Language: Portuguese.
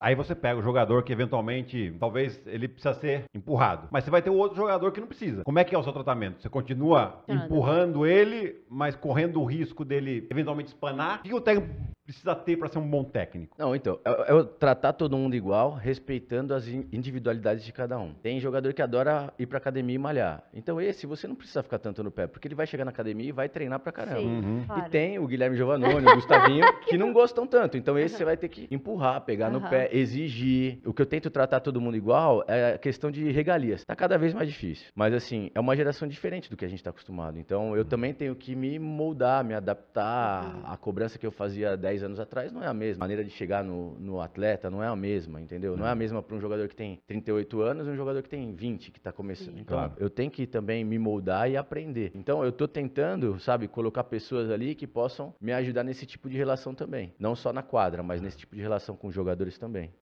Aí você pega o jogador que eventualmente, talvez ele precisa ser empurrado. Mas você vai ter outro jogador que não precisa. Como é que é o seu tratamento? Você continua empurrando ele, mas correndo o risco dele eventualmente espanar? O que o técnico precisa ter para ser um bom técnico? Não, então, é, é, tratar todo mundo igual, respeitando as individualidades de cada um. Tem jogador que adora ir para academia e malhar. Então esse você não precisa ficar tanto no pé, porque ele vai chegar na academia e vai treinar para caramba. Sim, uhum. claro. E tem o Guilherme Giovannone, o Gustavinho, que não gostam tanto. Então esse uhum. você vai ter que empurrar, pegar uhum. no pé, exigir. O que eu tento tratar todo mundo igual é a questão de regalias. Tá cada vez mais difícil. Mas assim, é uma geração diferente do que a gente está acostumado. Então eu uhum. também tenho que me moldar, me adaptar uhum. à cobrança que eu fazia 10 10 anos atrás não é a mesma. A maneira de chegar no, no atleta não é a mesma, entendeu? Não, não é a mesma para um jogador que tem 38 anos e um jogador que tem 20, que está começando. Sim. Então, claro. eu tenho que também me moldar e aprender. Então, eu estou tentando, sabe, colocar pessoas ali que possam me ajudar nesse tipo de relação também. Não só na quadra, mas nesse tipo de relação com os jogadores também.